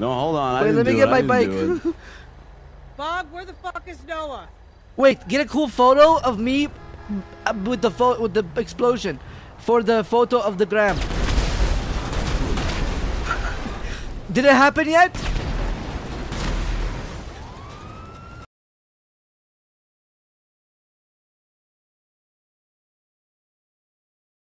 No, hold on. Wait, let me get it. my bike. Bob, where the fuck is Noah? Wait, get a cool photo of me uh, with the photo with the explosion for the photo of the gram. Did it happen yet?